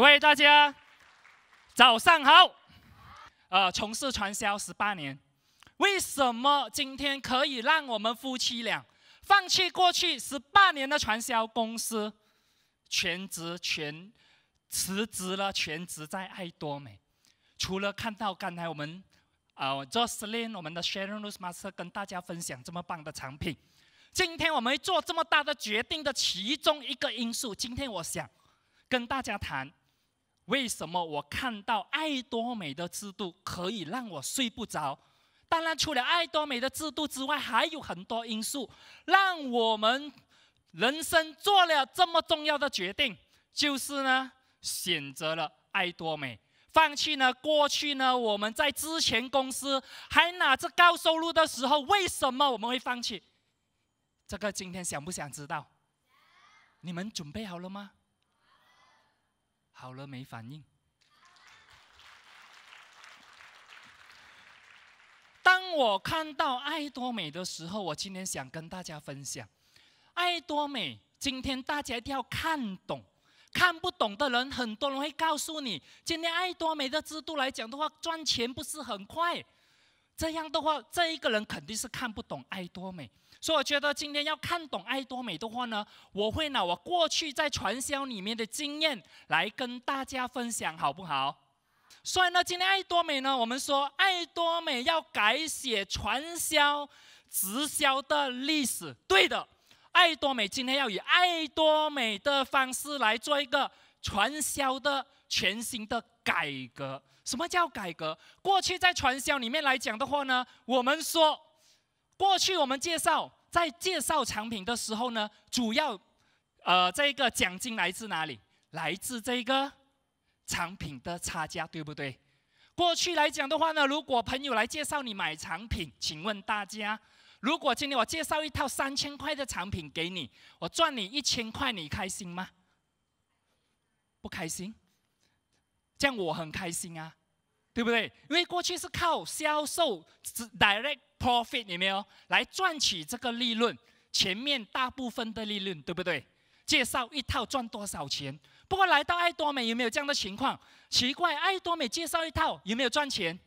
各位大家，早上好。呃，从事传销十八年，为什么今天可以让我们夫妻俩放弃过去十八年的传销公司，全职全辞职了，全职在爱多美。除了看到刚才我们啊，做司 n 我们的 Sharon r u s Master 跟大家分享这么棒的产品，今天我们做这么大的决定的其中一个因素，今天我想跟大家谈。为什么我看到爱多美的制度可以让我睡不着？当然，除了爱多美的制度之外，还有很多因素让我们人生做了这么重要的决定，就是呢，选择了爱多美，放弃呢过去呢我们在之前公司还拿着高收入的时候，为什么我们会放弃？这个今天想不想知道？你们准备好了吗？好了，没反应。当我看到爱多美的时候，我今天想跟大家分享，爱多美今天大家一定要看懂，看不懂的人，很多人会告诉你，今天爱多美的制度来讲的话，赚钱不是很快。这样的话，这一个人肯定是看不懂爱多美，所以我觉得今天要看懂爱多美的话呢，我会拿我过去在传销里面的经验来跟大家分享，好不好？所以呢，今天爱多美呢，我们说爱多美要改写传销、直销的历史。对的，爱多美今天要以爱多美的方式来做一个传销的全新的。改革？什么叫改革？过去在传销里面来讲的话呢，我们说，过去我们介绍在介绍产品的时候呢，主要，呃，这个奖金来自哪里？来自这个产品的差价，对不对？过去来讲的话呢，如果朋友来介绍你买产品，请问大家，如果今天我介绍一套三千块的产品给你，我赚你一千块，你开心吗？不开心。这样我很开心啊，对不对？因为过去是靠销售 direct profit，有没有来赚取这个利润？前面大部分的利润，对不对？介绍一套赚多少钱？不过来到爱多美有没有这样的情况？奇怪，爱多美介绍一套有没有赚钱？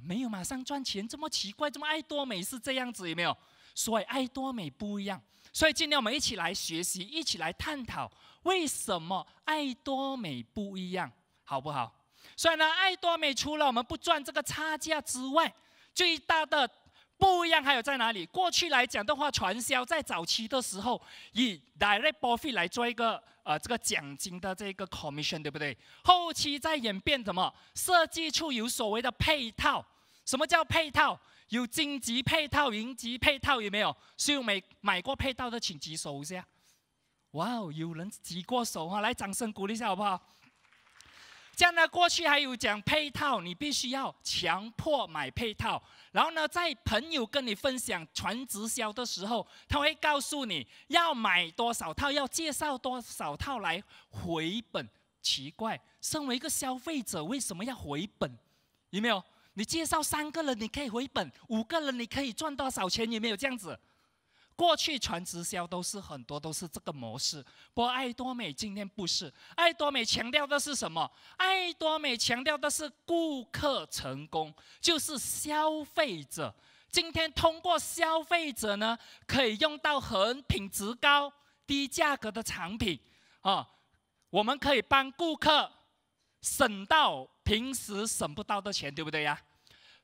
没有，马上赚钱这么奇怪，这么爱多美是这样子有没有？所以爱多美不一样，所以今天我们一起来学习，一起来探讨。为什么爱多美不一样，好不好？所以呢，爱多美除了我们不赚这个差价之外，最大的不一样还有在哪里？过去来讲的话，传销在早期的时候以 direct r o f i 费来做一个呃这个奖金的这个 commission，对不对？后期在演变什么？设计出有所谓的配套，什么叫配套？有金级配套、银级配套有没有？以我没买过配套的请举手一下。哇哦！有人举过手哈，来掌声鼓励一下好不好？这样呢，过去还有讲配套，你必须要强迫买配套。然后呢，在朋友跟你分享全直销的时候，他会告诉你要买多少套，要介绍多少套来回本。奇怪，身为一个消费者，为什么要回本？有没有？你介绍三个人，你可以回本；五个人，你可以赚多少钱？有没有这样子？过去传直销都是很多都是这个模式，不过爱多美今天不是，爱多美强调的是什么？爱多美强调的是顾客成功，就是消费者今天通过消费者呢，可以用到很品质高、低价格的产品，啊，我们可以帮顾客省到平时省不到的钱，对不对呀？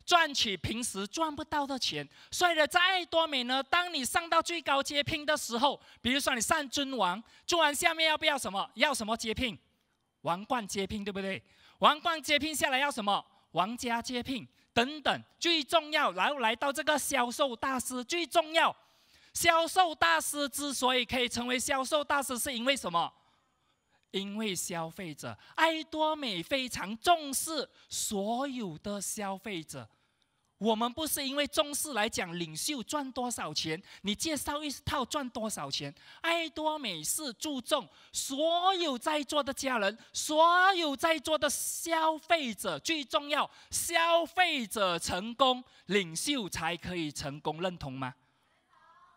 赚取平时赚不到的钱，所以的爱多美呢？当你上到最高阶聘的时候，比如说你上尊王，做完下面要不要什么？要什么阶聘？王冠接聘，对不对？王冠接聘下来要什么？王家接聘等等。最重要，然后来到这个销售大师，最重要，销售大师之所以可以成为销售大师，是因为什么？因为消费者，爱多美非常重视所有的消费者。我们不是因为重视来讲领袖赚多少钱，你介绍一套赚多少钱？爱多美是注重所有在座的家人，所有在座的消费者最重要，消费者成功，领袖才可以成功，认同吗？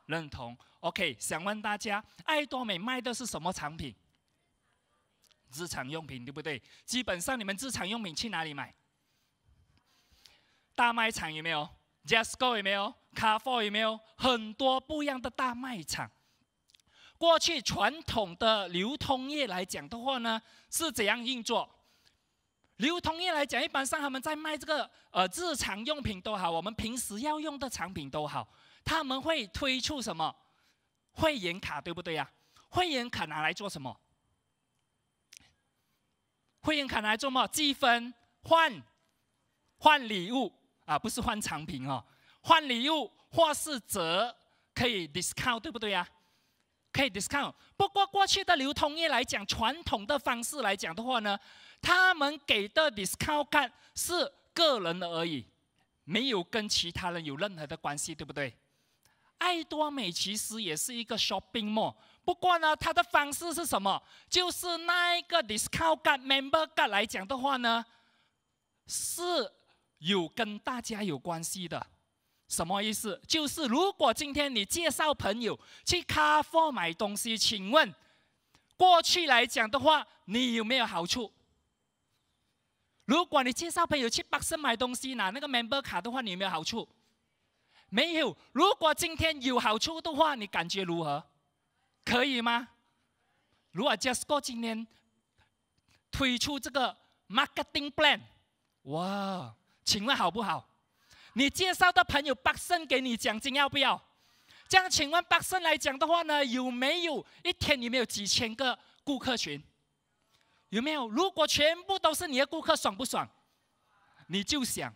认同。OK，想问大家，爱多美卖的是什么产品？日常用品，对不对？基本上你们日常用品去哪里买？大卖场有没有？Just Go 有没有？Car For 有没有？很多不一样的大卖场。过去传统的流通业来讲的话呢，是怎样运作？流通业来讲，一般上他们在卖这个呃日常用品都好，我们平时要用的产品都好，他们会推出什么会员卡，对不对呀？会员卡拿来做什么？会员卡拿来做么？积分换换礼物。啊，不是换产品哦，换礼物或是折可以 discount，对不对呀？可以 discount。不过过去的流通业来讲，传统的方式来讲的话呢，他们给的 discount 是个人而已，没有跟其他人有任何的关系，对不对？爱多美其实也是一个 shopping mall，不过呢，它的方式是什么？就是那一个 discount card、member card 来讲的话呢，是。有跟大家有关系的，什么意思？就是如果今天你介绍朋友去咖啡买东西，请问过去来讲的话，你有没有好处？如果你介绍朋友去百盛买东西拿那个 member 卡的话，你有没有好处？没有。如果今天有好处的话，你感觉如何？可以吗？如果 Just Go 今天推出这个 marketing plan，哇！请问好不好？你介绍的朋友八胜给你奖金要不要？这样请问八胜来讲的话呢，有没有一天你们有几千个顾客群？有没有？如果全部都是你的顾客，爽不爽？你就想，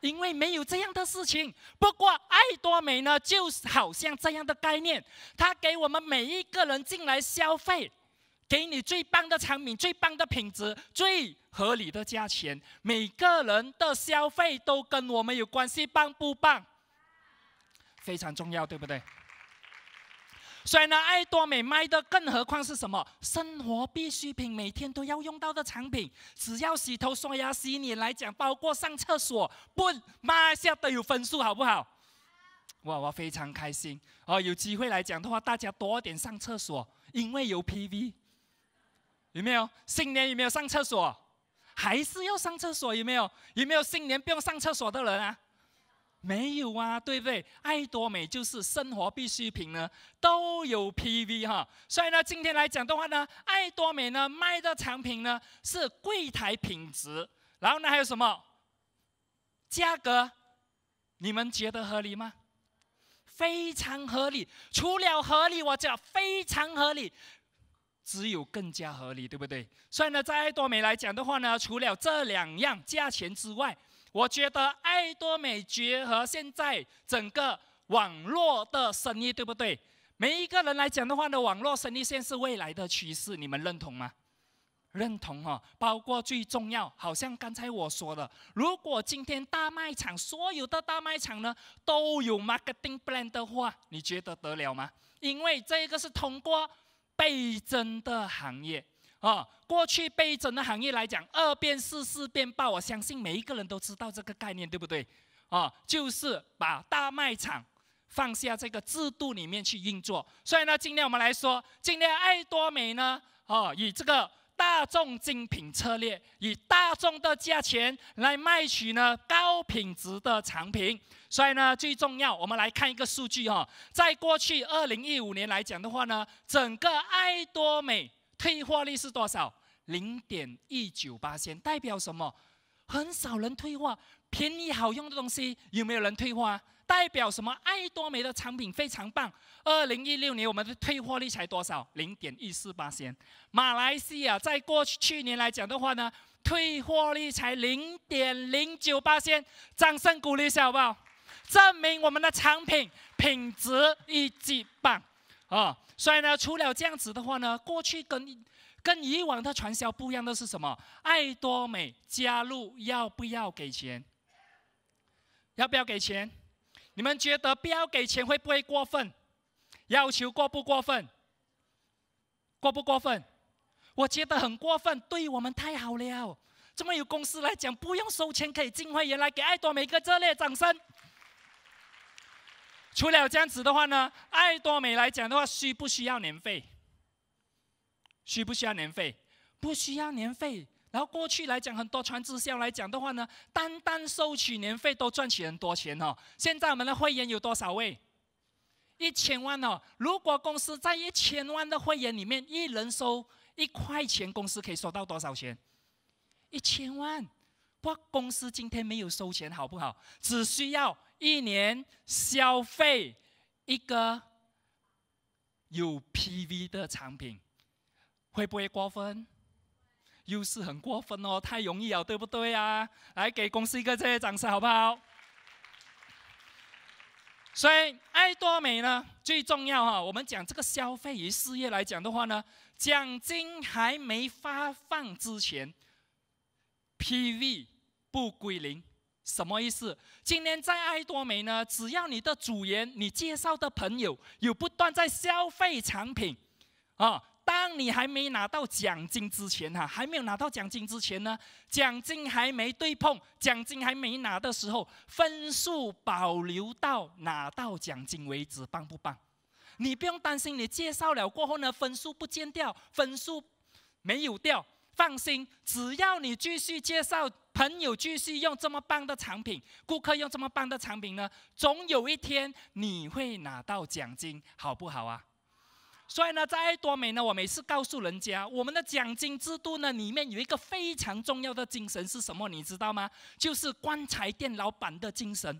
因为没有这样的事情。不过爱多美呢，就好像这样的概念，它给我们每一个人进来消费。给你最棒的产品，最棒的品质，最合理的价钱。每个人的消费都跟我们有关系，棒不棒？非常重要，对不对？所以呢，爱多美卖的，更何况是什么生活必需品，每天都要用到的产品，只要洗头、刷牙、洗脸来讲，包括上厕所，不马下都有分数，好不好？哇，我非常开心。哦，有机会来讲的话，大家多点上厕所，因为有 PV。有没有新年有没有上厕所？还是要上厕所？有没有有没有新年不用上厕所的人啊？没有啊，对不对？爱多美就是生活必需品呢，都有 PV 哈。所以呢，今天来讲的话呢，爱多美呢卖的产品呢是柜台品质，然后呢还有什么价格？你们觉得合理吗？非常合理，除了合理，我叫非常合理。只有更加合理，对不对？所以呢，在爱多美来讲的话呢，除了这两样价钱之外，我觉得爱多美结合现在整个网络的生意，对不对？每一个人来讲的话呢，网络生意现在是未来的趋势，你们认同吗？认同哈。包括最重要，好像刚才我说的，如果今天大卖场所有的大卖场呢都有 marketing plan 的话，你觉得得了吗？因为这个是通过。倍增的行业，啊，过去倍增的行业来讲，二变四，四变八，我相信每一个人都知道这个概念，对不对？啊，就是把大卖场放下这个制度里面去运作。所以呢，今天我们来说，今天爱多美呢，啊，以这个大众精品策略，以大众的价钱来卖取呢高品质的产品。所以呢，最重要，我们来看一个数据哈。在过去二零一五年来讲的话呢，整个爱多美退货率是多少？零点一九八千，代表什么？很少人退货，便宜好用的东西有没有人退货？代表什么？爱多美的产品非常棒。二零一六年我们的退货率才多少？零点一四八千。马来西亚在过去去年来讲的话呢，退货率才零点零九八千。掌声鼓励一下，好不好？证明我们的产品品质一级棒，啊！所以呢，除了这样子的话呢，过去跟跟以往的传销不一样的是什么？爱多美加入要不要给钱？要不要给钱？你们觉得不要给钱会不会过分？要求过不过分？过不过分？我觉得很过分，对我们太好了。这么有公司来讲，不用收钱可以进会员，来给爱多美一个热烈掌声。除了这样子的话呢，爱多美来讲的话，需不需要年费？需不需要年费？不需要年费。然后过去来讲，很多传直销来讲的话呢，单单收取年费都赚取很多钱哦。现在我们的会员有多少位？一千万哦。如果公司在一千万的会员里面，一人收一块钱，公司可以收到多少钱？一千万。不过公司今天没有收钱，好不好？只需要。一年消费一个有 PV 的产品，会不会过分？又是很过分哦，太容易了，对不对啊？来给公司一个这些掌声，好不好？所以爱多美呢，最重要哈。我们讲这个消费与事业来讲的话呢，奖金还没发放之前，PV 不归零。什么意思？今天在爱多美呢，只要你的组员、你介绍的朋友有不断在消费产品，啊，当你还没拿到奖金之前哈，还没有拿到奖金之前呢，奖金还没对碰，奖金还没拿的时候，分数保留到拿到奖金为止，棒不棒？你不用担心，你介绍了过后呢，分数不见掉，分数没有掉，放心，只要你继续介绍。朋友继续用这么棒的产品，顾客用这么棒的产品呢，总有一天你会拿到奖金，好不好啊？所以呢，在爱多美呢，我每次告诉人家，我们的奖金制度呢，里面有一个非常重要的精神是什么？你知道吗？就是棺材店老板的精神，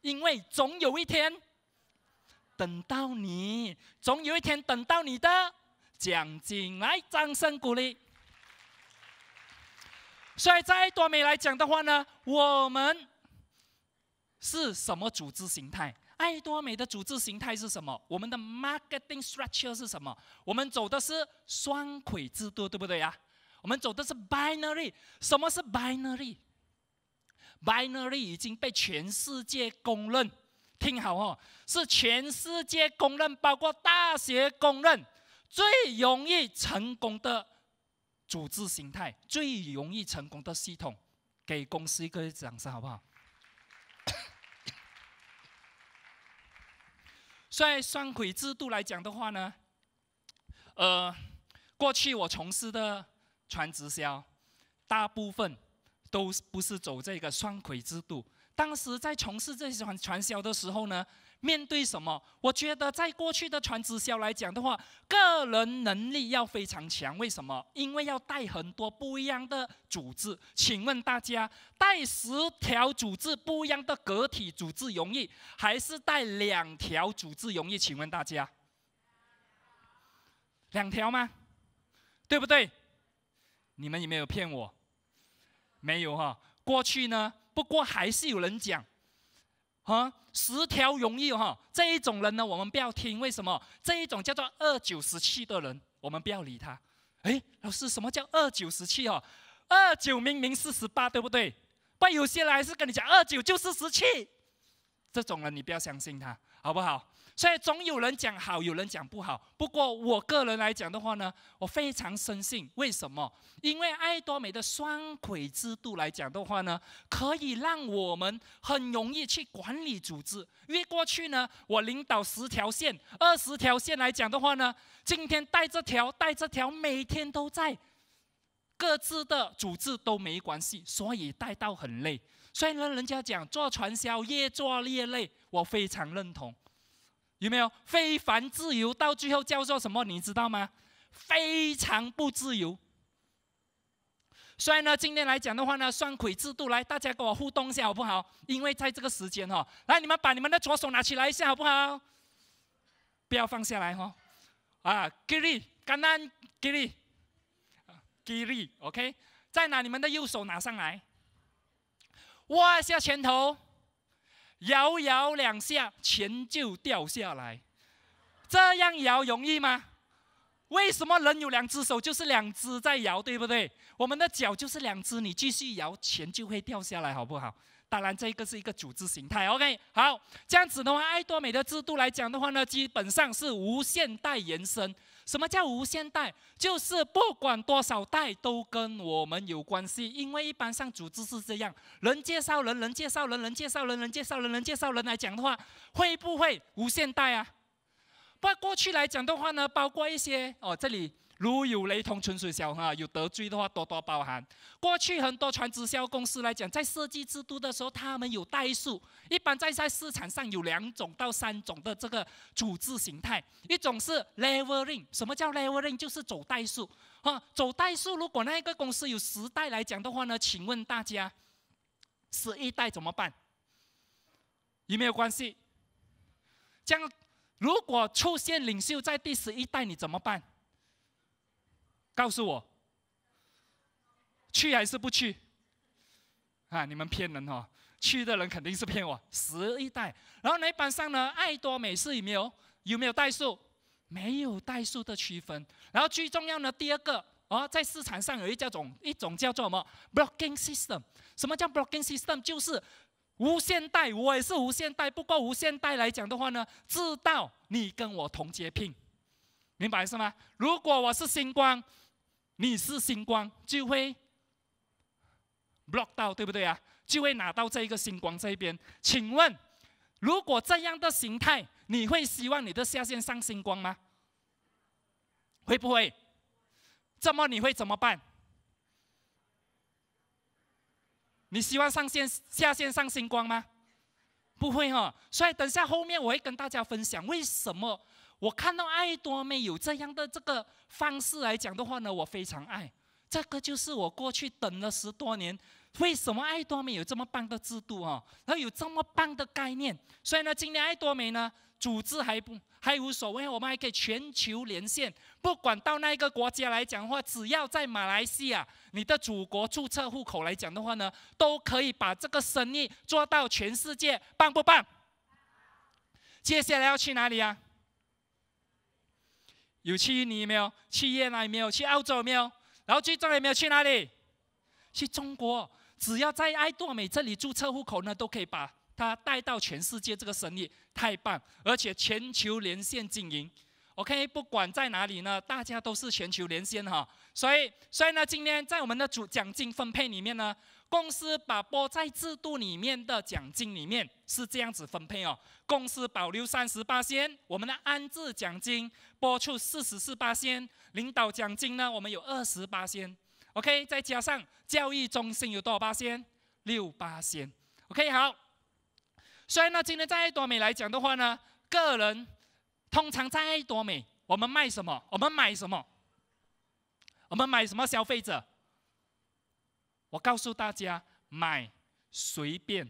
因为总有一天，等到你，总有一天等到你的奖金来，掌声鼓励。所以在多美来讲的话呢，我们是什么组织形态？爱多美的组织形态是什么？我们的 marketing structure 是什么？我们走的是双轨制度，对不对呀？我们走的是 binary。什么是 binary？binary 已经被全世界公认。听好哦，是全世界公认，包括大学公认，最容易成功的。组织形态最容易成功的系统，给公司一个掌声好不好？所以双轨制度来讲的话呢，呃，过去我从事的全直销，大部分。都不是走这个双轨制度。当时在从事这些传传销的时候呢，面对什么？我觉得在过去的传直销来讲的话，个人能力要非常强。为什么？因为要带很多不一样的组织。请问大家，带十条组织不一样的个体组织容易，还是带两条组织容易？请问大家，两条吗？对不对？你们有没有骗我？没有哈，过去呢，不过还是有人讲，啊，十条容易哈，这一种人呢，我们不要听，为什么？这一种叫做二九十七的人，我们不要理他。哎，老师，什么叫二九十七？哦？二九明明是十八，对不对？但有些人还是跟你讲二九就是十七，这种人你不要相信他，好不好？所以总有人讲好，有人讲不好。不过我个人来讲的话呢，我非常深信。为什么？因为爱多美的双轨制度来讲的话呢，可以让我们很容易去管理组织。因为过去呢，我领导十条线、二十条线来讲的话呢，今天带这条、带这条，每天都在各自的组织都没关系，所以带到很累。虽然人家讲做传销越做越累，我非常认同。有没有非凡自由？到最后叫做什么？你知道吗？非常不自由。所以呢，今天来讲的话呢，双轨制度，来，大家跟我互动一下好不好？因为在这个时间哈，来，你们把你们的左手拿起来一下好不好？不要放下来哈。啊，给力，感恩，给力，给力，OK。再拿你们的右手拿上来。哇，下拳头。摇摇两下，钱就掉下来。这样摇容易吗？为什么人有两只手，就是两只在摇，对不对？我们的脚就是两只，你继续摇，钱就会掉下来，好不好？当然，这个是一个组织形态。OK，好，这样子的话，爱多美的制度来讲的话呢，基本上是无限代延伸。什么叫无限代？就是不管多少代都跟我们有关系，因为一般像组织是这样，人介绍人，人介绍人，人介绍人，人介绍人，人介绍人来讲的话，会不会无限代啊？不过过去来讲的话呢，包括一些哦，这里。如有雷同，纯属巧哈，有得罪的话，多多包涵。过去很多船直销公司来讲，在设计制度的时候，他们有代数，一般在在市场上有两种到三种的这个组织形态。一种是 leveling，什么叫 leveling？就是走代数啊，走代数。如果那一个公司有十代来讲的话呢，请问大家，十一代怎么办？有没有关系？这样，如果出现领袖在第十一代，你怎么办？告诉我，去还是不去？啊，你们骗人哦！去的人肯定是骗我，十一代。然后那板上呢？爱多美是有没有？有没有代数？没有代数的区分。然后最重要的第二个，啊，在市场上有一叫种一种叫做什么？blocking system。什么叫 blocking system？就是无限代，我也是无限代。不过无限代来讲的话呢，知道你跟我同阶拼，明白是吗？如果我是星光。你是星光就会 block 到，对不对啊？就会拿到这一个星光这边。请问，如果这样的形态，你会希望你的下线上星光吗？会不会？这么你会怎么办？你希望上线下线上星光吗？不会哦。所以等下后面我会跟大家分享为什么。我看到爱多美有这样的这个方式来讲的话呢，我非常爱。这个就是我过去等了十多年，为什么爱多美有这么棒的制度啊？然后有这么棒的概念，所以呢，今年爱多美呢，组织还不还无所谓，我们还可以全球连线，不管到哪一个国家来讲话，只要在马来西亚，你的祖国注册户口来讲的话呢，都可以把这个生意做到全世界，棒不棒？接下来要去哪里呀？有去印尼没有？去越南没有？去澳洲没有？然后最终有没有去哪里？去中国，只要在爱多美这里注册户口呢，都可以把它带到全世界。这个生意太棒，而且全球连线经营。OK，不管在哪里呢，大家都是全球连线哈。所以，所以呢，今天在我们的主奖金分配里面呢。公司把拨在制度里面的奖金里面是这样子分配哦，公司保留三十八仙，我们的安置奖金拨出四十四八仙，领导奖金呢我们有二十八仙，OK，再加上教育中心有多少八仙？六八仙，OK，好。所以呢，今天在多美来讲的话呢，个人通常在多美，我们卖什么？我们买什么？我们买什么消费者？我告诉大家，买随便，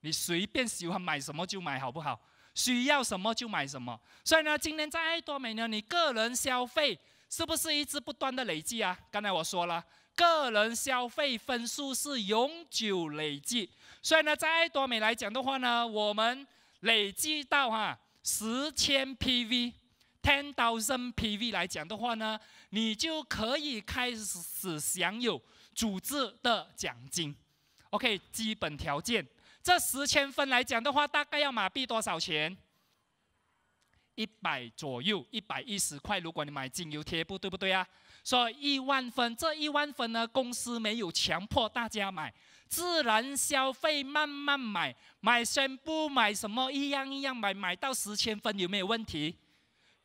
你随便喜欢买什么就买，好不好？需要什么就买什么。所以呢，今年在爱多美呢，你个人消费是不是一直不断的累计啊？刚才我说了，个人消费分数是永久累计。所以呢，在爱多美来讲的话呢，我们累计到哈十千 PV，ten thousand PV 来讲的话呢，你就可以开始享有。组织的奖金，OK，基本条件。这十千分来讲的话，大概要马币多少钱？一百左右，一百一十块。如果你买精油贴布，对不对啊？所以一万分，这一万分呢，公司没有强迫大家买，自然消费，慢慢买，买宣布买什么，一样一样买，买到十千分有没有问题？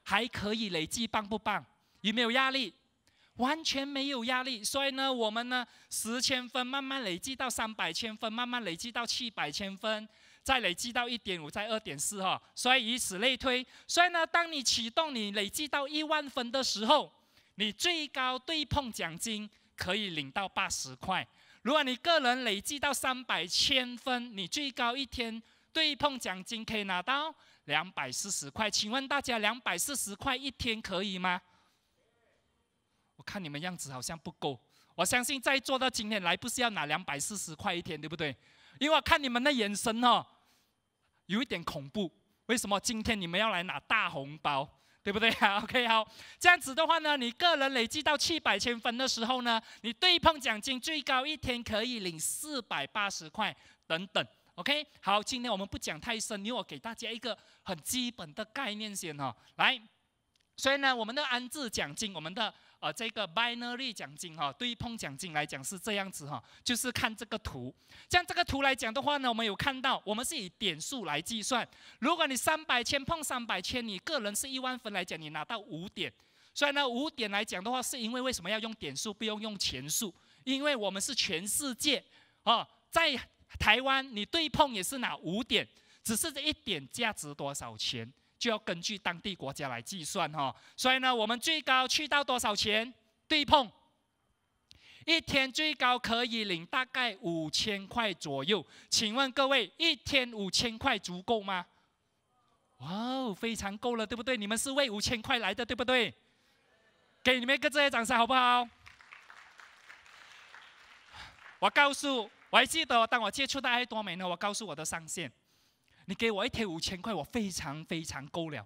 还可以累计，棒不棒？有没有压力？完全没有压力，所以呢，我们呢，十千分慢慢累积到三百千分，慢慢累积到七百千分，再累积到一点五，再二点四哈，所以以此类推。所以呢，当你启动你累积到一万分的时候，你最高对碰奖金可以领到八十块。如果你个人累计到三百千分，你最高一天对碰奖金可以拿到两百四十块。请问大家，两百四十块一天可以吗？我看你们样子好像不够，我相信在做到今天来不是要拿两百四十块一天，对不对？因为我看你们的眼神哈，有一点恐怖。为什么今天你们要来拿大红包，对不对？OK，好，这样子的话呢，你个人累计到七百千分的时候呢，你对碰奖金最高一天可以领四百八十块等等。OK，好，今天我们不讲太深，你我给大家一个很基本的概念先哈。来，所以呢，我们的安置奖金，我们的。呃，这个 binary 奖金哈，对碰奖金来讲是这样子哈，就是看这个图。像这个图来讲的话呢，我们有看到，我们是以点数来计算。如果你三百千碰三百千，你个人是一万分来讲，你拿到五点。所以呢，五点来讲的话，是因为为什么要用点数，不用用钱数？因为我们是全世界啊，在台湾你对碰也是拿五点，只是这一点价值多少钱？就要根据当地国家来计算哈，所以呢，我们最高去到多少钱对碰？一天最高可以领大概五千块左右。请问各位，一天五千块足够吗？哇哦，非常够了，对不对？你们是为五千块来的，对不对？给你们一个这些掌声，好不好？我告诉，我还记得，当我接触到爱多美呢，我告诉我的上线。你给我一天五千块，我非常非常够了，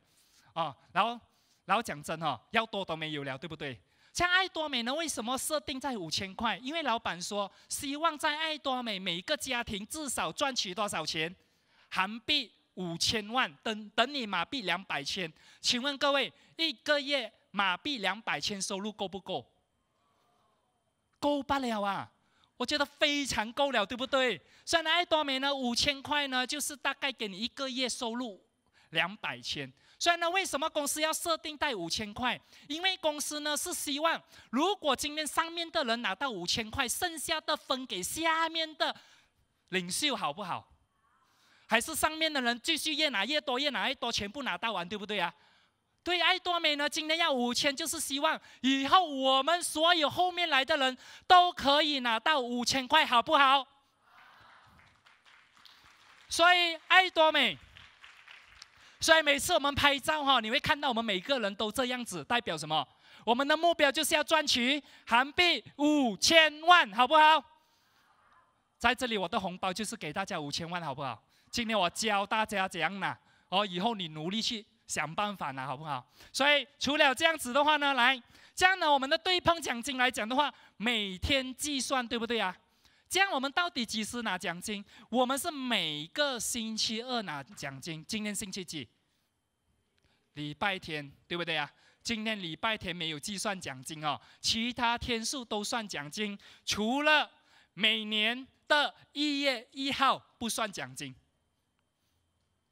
啊，然后，然后讲真哈，要多都没有了，对不对？像爱多美呢，为什么设定在五千块？因为老板说，希望在爱多美每个家庭至少赚取多少钱？韩币五千万，等等你马币两百千。请问各位，一个月马币两百千收入够不够？够不了啊。我觉得非常够了，对不对？所以呢，爱多美呢，五千块呢，就是大概给你一个月收入两百千。所以呢，为什么公司要设定贷五千块？因为公司呢是希望，如果今天上面的人拿到五千块，剩下的分给下面的领袖，好不好？还是上面的人继续越拿越多，越拿越多，全部拿到完，对不对啊？对，爱多美呢？今天要五千，就是希望以后我们所有后面来的人都可以拿到五千块，好不好？所以爱多美，所以每次我们拍照哈，你会看到我们每个人都这样子，代表什么？我们的目标就是要赚取韩币五千万，好不好？在这里，我的红包就是给大家五千万，好不好？今天我教大家怎样拿，哦，以后你努力去。想办法呢，好不好？所以除了这样子的话呢，来这样呢，我们的对碰奖金来讲的话，每天计算对不对啊？这样我们到底几时拿奖金？我们是每个星期二拿奖金。今天星期几？礼拜天，对不对呀？今天礼拜天没有计算奖金哦，其他天数都算奖金，除了每年的一月一号不算奖金。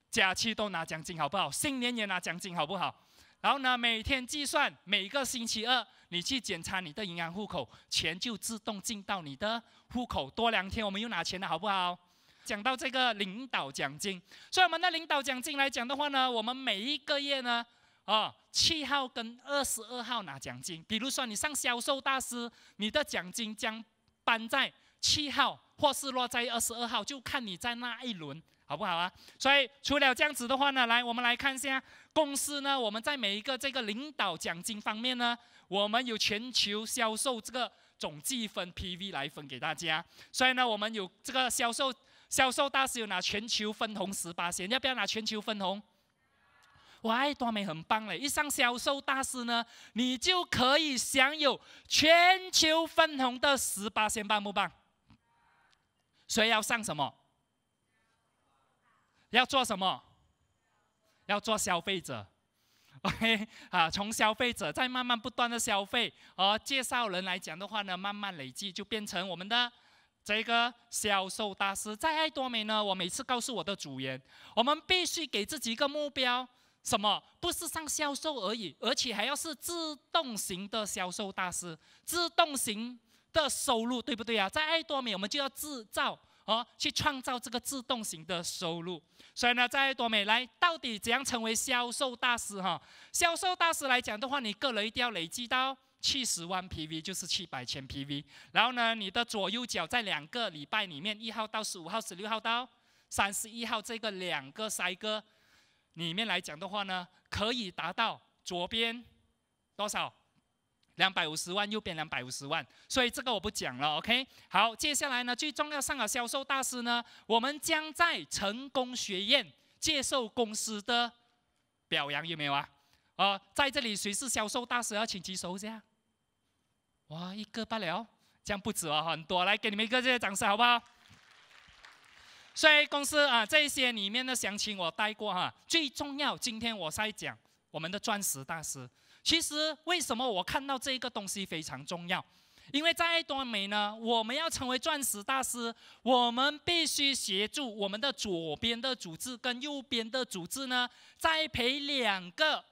假期都拿奖金好不好？新年也拿奖金好不好？然后呢，每天计算，每个星期二你去检查你的银行户口，钱就自动进到你的户口。多两天我们又拿钱了，好不好？讲到这个领导奖金，所以我们的领导奖金来讲的话呢，我们每一个月呢，啊，七号跟二十二号拿奖金。比如说你上销售大师，你的奖金将颁在七号，或是落在二十二号，就看你在那一轮。好不好啊？所以除了这样子的话呢，来，我们来看一下公司呢，我们在每一个这个领导奖金方面呢，我们有全球销售这个总积分 PV 来分给大家。所以呢，我们有这个销售销售大师有拿全球分红十八先，要不要拿全球分红？喂，多美很棒嘞！一上销售大师呢，你就可以享有全球分红的十八先，棒不棒？所以要上什么？要做什么？要做消费者，OK 啊，从消费者再慢慢不断的消费和介绍人来讲的话呢，慢慢累积就变成我们的这个销售大师。在爱多美呢，我每次告诉我的主员，我们必须给自己一个目标，什么？不是上销售而已，而且还要是自动型的销售大师，自动型的收入对不对啊？在爱多美，我们就要制造。哦，去创造这个自动型的收入。所以呢，在多美来，到底怎样成为销售大师？哈，销售大师来讲的话，你个人一定要累积到七十万 PV，就是七百千 PV。然后呢，你的左右脚在两个礼拜里面，一号到十五号、十六号到三十一号这个两个筛哥里面来讲的话呢，可以达到左边多少？两百五十万又变两百五十万，所以这个我不讲了，OK。好，接下来呢，最重要上海销售大师呢，我们将在成功学院接受公司的表扬，有没有啊？啊，在这里谁是销售大师？要请举手一下。哇，一个罢了，这样不止哦，很多。来，给你们一个这些掌声，好不好？所以公司啊，这些里面的详情我带过哈。最重要，今天我再讲我们的钻石大师。其实为什么我看到这个东西非常重要？因为在多美呢，我们要成为钻石大师，我们必须协助我们的左边的组织跟右边的组织呢，栽培两个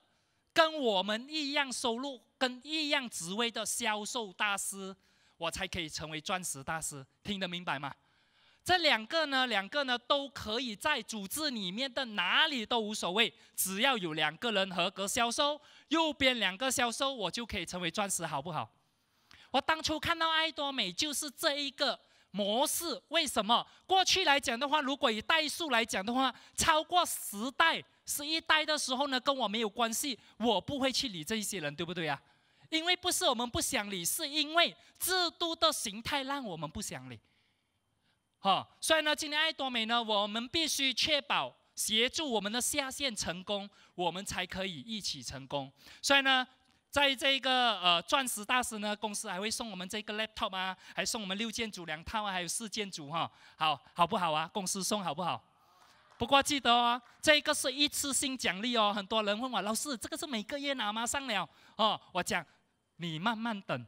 跟我们一样收入、跟一样职位的销售大师，我才可以成为钻石大师。听得明白吗？这两个呢，两个呢都可以在组织里面的哪里都无所谓，只要有两个人合格销售，右边两个销售我就可以成为钻石，好不好？我当初看到爱多美就是这一个模式，为什么？过去来讲的话，如果以代数来讲的话，超过十代、十一代的时候呢，跟我没有关系，我不会去理这一些人，对不对啊？因为不是我们不想理，是因为制度的形态让我们不想理。哦，所以呢，今天爱多美呢，我们必须确保协助我们的下线成功，我们才可以一起成功。所以呢，在这个呃钻石大师呢，公司还会送我们这个 laptop 啊，还送我们六件组两套，啊，还有四件组哈，好好不好啊？公司送好不好？不过记得哦，这个是一次性奖励哦。很多人问我老师，这个是每个月拿吗上了？哦，我讲，你慢慢等。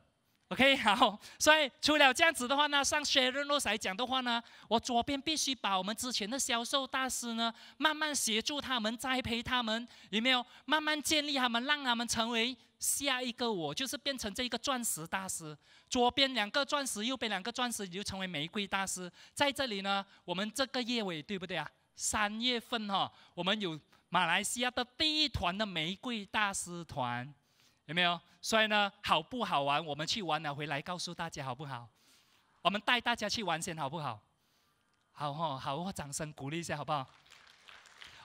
OK，好，所以除了这样子的话呢，上 s h a r n o 来讲的话呢，我左边必须把我们之前的销售大师呢，慢慢协助他们栽培他们，有没有？慢慢建立他们，让他们成为下一个我，就是变成这一个钻石大师。左边两个钻石，右边两个钻石，你就成为玫瑰大师。在这里呢，我们这个月尾对不对啊？三月份哈，我们有马来西亚的第一团的玫瑰大师团。有没有？所以呢，好不好玩？我们去玩了，回来告诉大家好不好？我们带大家去玩先好不好？好哦，好哦，掌声鼓励一下好不好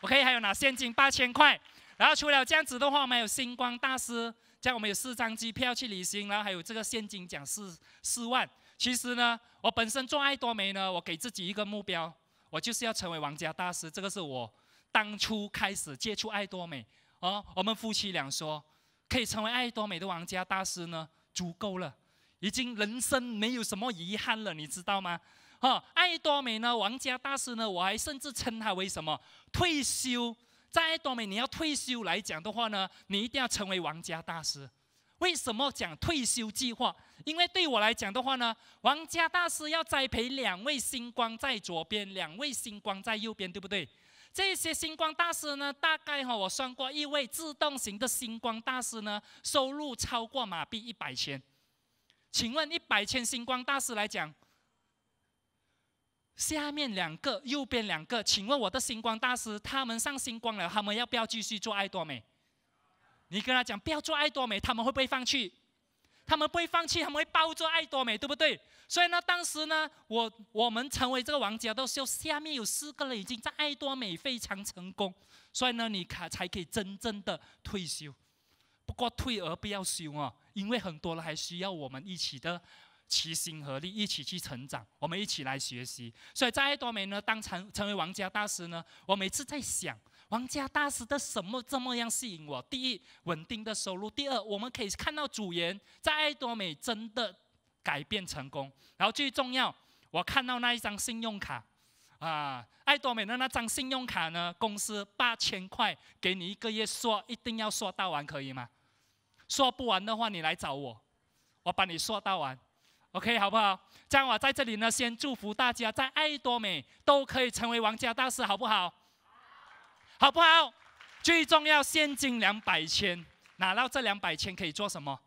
？OK，还有拿现金八千块。然后除了这样子的话，我们有星光大师，这样我们有四张机票去旅行，然后还有这个现金奖四四万。其实呢，我本身做爱多美呢，我给自己一个目标，我就是要成为王家大师。这个是我当初开始接触爱多美哦。我们夫妻俩说。可以成为爱多美的王家大师呢，足够了，已经人生没有什么遗憾了，你知道吗？啊，爱多美呢，王家大师呢，我还甚至称他为什么退休，在爱多美你要退休来讲的话呢，你一定要成为王家大师。为什么讲退休计划？因为对我来讲的话呢，王家大师要栽培两位星光在左边，两位星光在右边，对不对？这些星光大师呢？大概哈，我算过，一位自动型的星光大师呢，收入超过马币一百千。请问一百千星光大师来讲，下面两个右边两个，请问我的星光大师，他们上星光了，他们要不要继续做爱多美？你跟他讲不要做爱多美，他们会不会放弃？他们不会放弃，他们会抱住爱多美，对不对？所以呢，当时呢，我我们成为这个王家的时候，下面有四个人已经在爱多美非常成功，所以呢，你才才可以真正的退休。不过退而不要休啊，因为很多人还需要我们一起的齐心合力，一起去成长，我们一起来学习。所以在爱多美呢，当成成为王家大师呢，我每次在想。王家大师的什么这么样吸引我？第一，稳定的收入；第二，我们可以看到主言在爱多美真的改变成功。然后最重要，我看到那一张信用卡，啊，爱多美的那张信用卡呢，公司八千块给你一个月刷，一定要刷到完，可以吗？刷不完的话，你来找我，我帮你刷到完。OK，好不好？这样我在这里呢，先祝福大家在爱多美都可以成为王家大师，好不好？好不好？最重要，现金两百千，拿到这两百千可以做什么？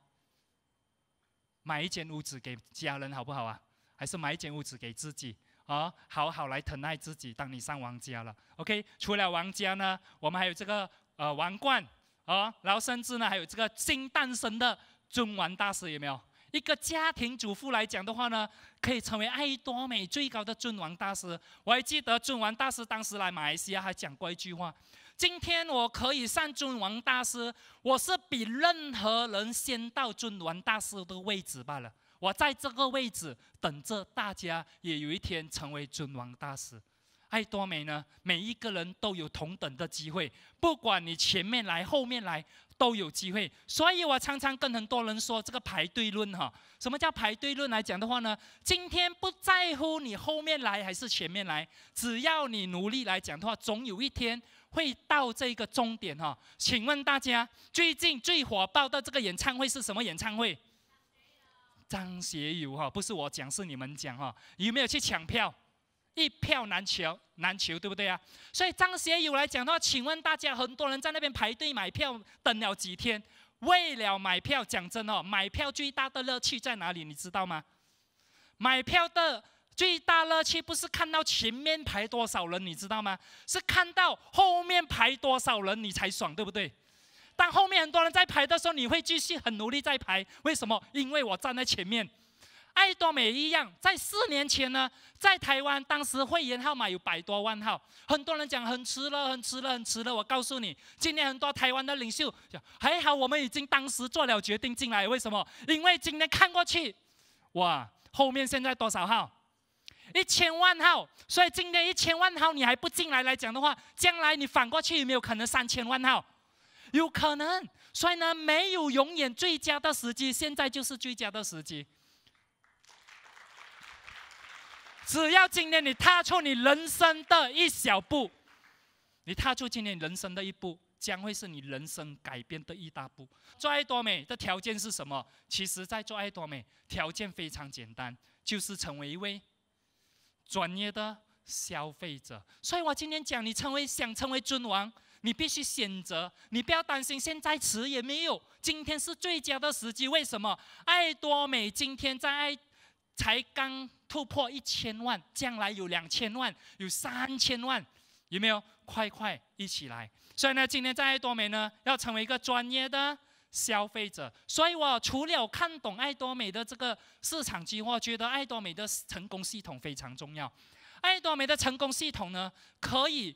买一间屋子给家人好不好啊？还是买一间屋子给自己啊？好好来疼爱自己，当你上王家了。OK，除了王家呢，我们还有这个呃王冠啊，然后甚至呢还有这个新诞生的尊王大师有没有？一个家庭主妇来讲的话呢，可以成为爱多美最高的尊王大师。我还记得尊王大师当时来马来西亚还讲过一句话：“今天我可以上尊王大师，我是比任何人先到尊王大师的位置罢了。我在这个位置等着大家，也有一天成为尊王大师。爱多美呢，每一个人都有同等的机会，不管你前面来，后面来。”都有机会，所以我常常跟很多人说这个排队论哈。什么叫排队论来讲的话呢？今天不在乎你后面来还是前面来，只要你努力来讲的话，总有一天会到这个终点哈。请问大家最近最火爆的这个演唱会是什么演唱会？张学友哈，不是我讲，是你们讲哈，有没有去抢票？一票难求，难求，对不对啊？所以张学友来讲的话，请问大家，很多人在那边排队买票，等了几天，为了买票。讲真哦，买票最大的乐趣在哪里？你知道吗？买票的最大乐趣不是看到前面排多少人，你知道吗？是看到后面排多少人，你才爽，对不对？当后面很多人在排的时候，你会继续很努力在排，为什么？因为我站在前面。爱多美一样，在四年前呢，在台湾当时会员号码有百多万号，很多人讲很迟了，很迟了，很迟了。我告诉你，今年很多台湾的领袖讲，还好我们已经当时做了决定进来。为什么？因为今天看过去，哇，后面现在多少号？一千万号。所以今天一千万号你还不进来来讲的话，将来你反过去有没有可能三千万号？有可能。所以呢，没有永远最佳的时机，现在就是最佳的时机。只要今天你踏出你人生的一小步，你踏出今天人生的一步，将会是你人生改变的一大步。做爱多美的条件是什么？其实，在做爱多美条件非常简单，就是成为一位专业的消费者。所以我今天讲，你成为想成为尊王，你必须选择，你不要担心现在迟也没有，今天是最佳的时机。为什么爱多美今天在？爱才刚突破一千万，将来有两千万，有三千万，有没有？快快一起来！所以呢，今天在爱多美呢，要成为一个专业的消费者。所以我除了看懂爱多美的这个市场机会，觉得爱多美的成功系统非常重要。爱多美的成功系统呢，可以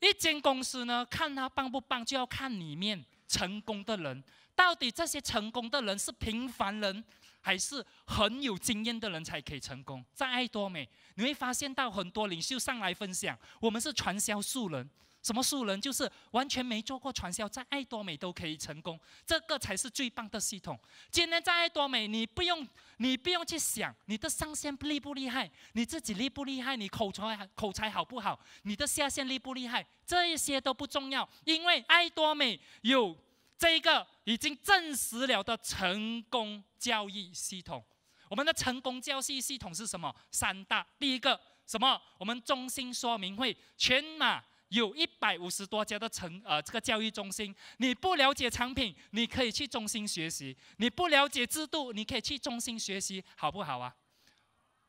一间公司呢，看它棒不棒，就要看里面成功的人，到底这些成功的人是平凡人。还是很有经验的人才可以成功。在爱多美，你会发现到很多领袖上来分享，我们是传销素人，什么素人？就是完全没做过传销，在爱多美都可以成功，这个才是最棒的系统。今天在爱多美，你不用，你不用去想你的上线厉不厉害，你自己厉不厉害，你口才口才好不好，你的下线厉不厉害，这一些都不重要，因为爱多美有。这一个已经证实了的成功交易系统，我们的成功交易系统是什么？三大，第一个什么？我们中心说明会，全马有一百五十多家的成呃这个教育中心，你不了解产品，你可以去中心学习；你不了解制度，你可以去中心学习，好不好啊？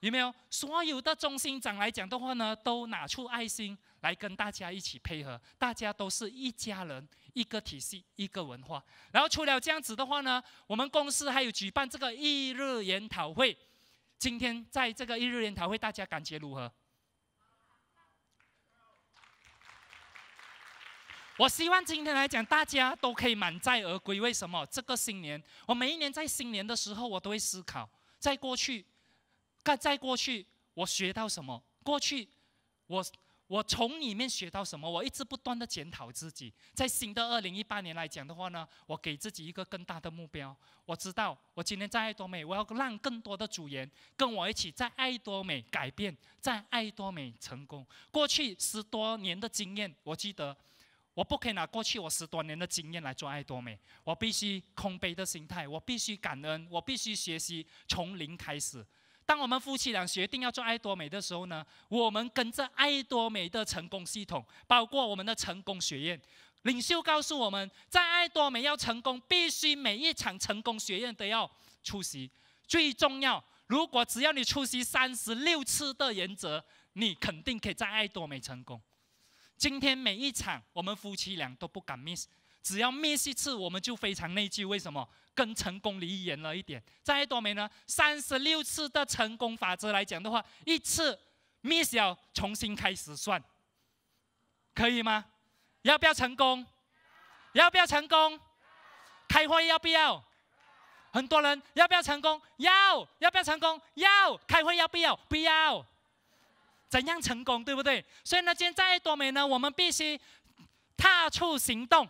有没有所有的中心长来讲的话呢，都拿出爱心来跟大家一起配合，大家都是一家人，一个体系，一个文化。然后除了这样子的话呢，我们公司还有举办这个一日研讨会。今天在这个一日研讨会，大家感觉如何？我希望今天来讲，大家都可以满载而归。为什么？这个新年，我每一年在新年的时候，我都会思考，在过去。看，在过去我学到什么？过去我我从里面学到什么？我一直不断的检讨自己。在新的二零一八年来讲的话呢，我给自己一个更大的目标。我知道，我今天在爱多美，我要让更多的组员跟我一起在爱多美改变，在爱多美成功。过去十多年的经验，我记得，我不可以拿过去我十多年的经验来做爱多美。我必须空杯的心态，我必须感恩，我必须学习，从零开始。当我们夫妻俩决定要做爱多美的时候呢，我们跟着爱多美的成功系统，包括我们的成功学院，领袖告诉我们在爱多美要成功，必须每一场成功学院都要出席。最重要，如果只要你出席三十六次的原则，你肯定可以在爱多美成功。今天每一场，我们夫妻俩都不敢 miss。只要 miss 一次，我们就非常内疚。为什么？跟成功离远了一点。在多美呢？三十六次的成功法则来讲的话，一次 miss 要重新开始算，可以吗？要不要成功？要不要成功？开会要不要？很多人要不要成功？要。要不要成功？要。开会要不要？不要。怎样成功？对不对？所以呢，今天在多美呢，我们必须踏出行动。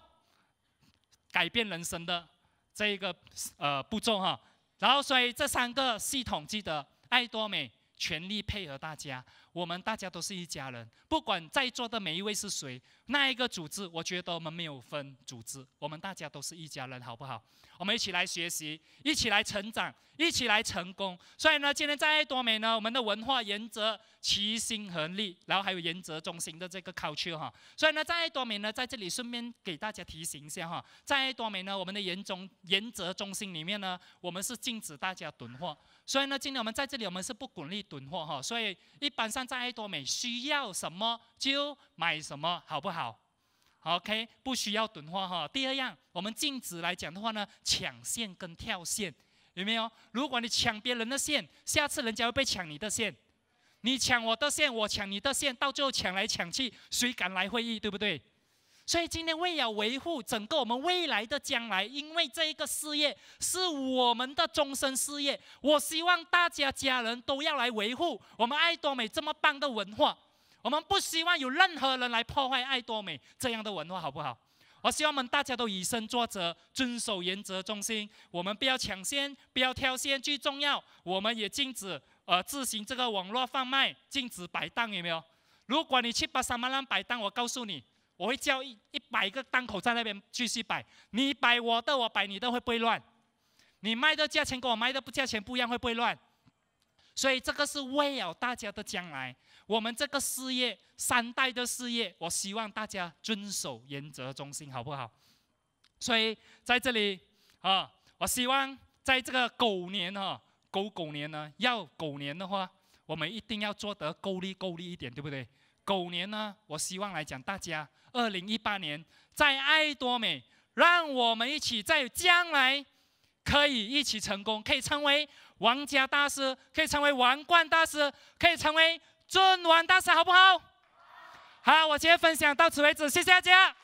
改变人生的这一个呃步骤哈，然后所以这三个系统，记得爱多美全力配合大家。我们大家都是一家人，不管在座的每一位是谁，那一个组织，我觉得我们没有分组织，我们大家都是一家人，好不好？我们一起来学习，一起来成长，一起来成功。所以呢，今天在多美呢，我们的文化原则齐心合力，然后还有原则中心的这个 culture 哈。所以呢，在多美呢，在这里顺便给大家提醒一下哈，在多美呢，我们的原中原则中心里面呢，我们是禁止大家囤货。所以呢，今天我们在这里，我们是不鼓励囤货哈。所以一般上。站在爱多美需要什么就买什么，好不好？OK，不需要囤货哈。第二样，我们禁止来讲的话呢，抢线跟跳线有没有？如果你抢别人的线，下次人家会被抢你的线。你抢我的线，我抢你的线，到最后抢来抢去，谁敢来会议，对不对？所以今天为了维护整个我们未来的将来，因为这一个事业是我们的终身事业，我希望大家家人都要来维护我们爱多美这么棒的文化。我们不希望有任何人来破坏爱多美这样的文化，好不好？我希望我们大家都以身作则，遵守原则中心。我们不要抢先，不要挑先，最重要，我们也禁止呃自行这个网络贩卖，禁止摆档，有没有？如果你去巴沙曼兰摆档，我告诉你。我会叫一一百个档口在那边继续摆，你摆我的，我摆你的，会不会乱？你卖的价钱跟我卖的不价钱不一样，会不会乱？所以这个是为了大家的将来，我们这个事业三代的事业，我希望大家遵守原则中心，好不好？所以在这里啊，我希望在这个狗年哈，狗狗年呢，要狗年的话，我们一定要做得够力够力一点，对不对？狗年呢，我希望来讲大家。二零一八年，在爱多美，让我们一起在将来可以一起成功，可以成为王家大师，可以成为王冠大师，可以成为尊王大师，好不好？好，我今天分享到此为止，谢谢大家。